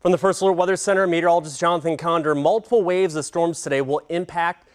From the First Alert Weather Center, meteorologist Jonathan Conder, multiple waves of storms today will impact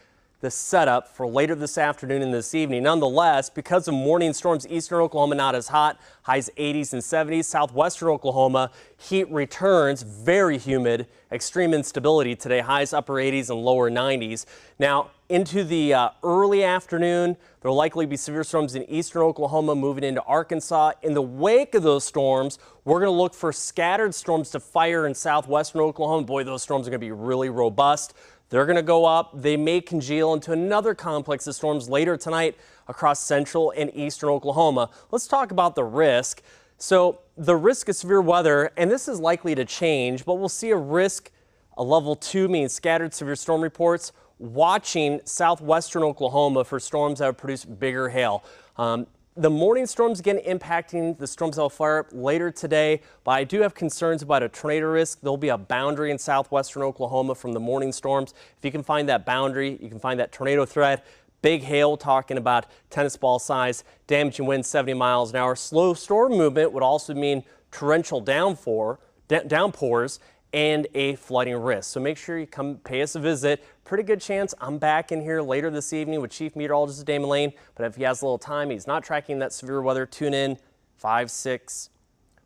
the setup for later this afternoon and this evening. Nonetheless, because of morning storms, eastern Oklahoma not as hot, highs 80s and 70s, southwestern Oklahoma, heat returns, very humid, extreme instability today, highs upper 80s and lower 90s. Now, into the uh, early afternoon. There'll likely be severe storms in eastern Oklahoma moving into Arkansas. In the wake of those storms, we're going to look for scattered storms to fire in southwestern Oklahoma. Boy, those storms are going to be really robust. They're going to go up. They may congeal into another complex of storms later tonight across central and eastern Oklahoma. Let's talk about the risk. So the risk of severe weather, and this is likely to change, but we'll see a risk, a level two means scattered severe storm reports watching southwestern Oklahoma for storms that would produce bigger hail. Um, the morning storms again impacting the storms that will fire up later today, but I do have concerns about a tornado risk. There'll be a boundary in southwestern Oklahoma from the morning storms. If you can find that boundary, you can find that tornado threat. Big hail talking about tennis ball size, damaging winds 70 miles an hour. Slow storm movement would also mean torrential downpour, downpours and a flooding risk. So make sure you come pay us a visit. Pretty good chance I'm back in here later this evening with Chief Meteorologist Damon Lane. But if he has a little time, he's not tracking that severe weather, tune in 5, 6,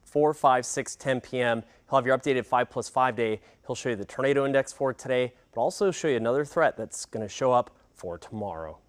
4, 5, 6, 10 p.m. He'll have your updated 5 plus 5 day. He'll show you the tornado index for today, but also show you another threat that's going to show up for tomorrow.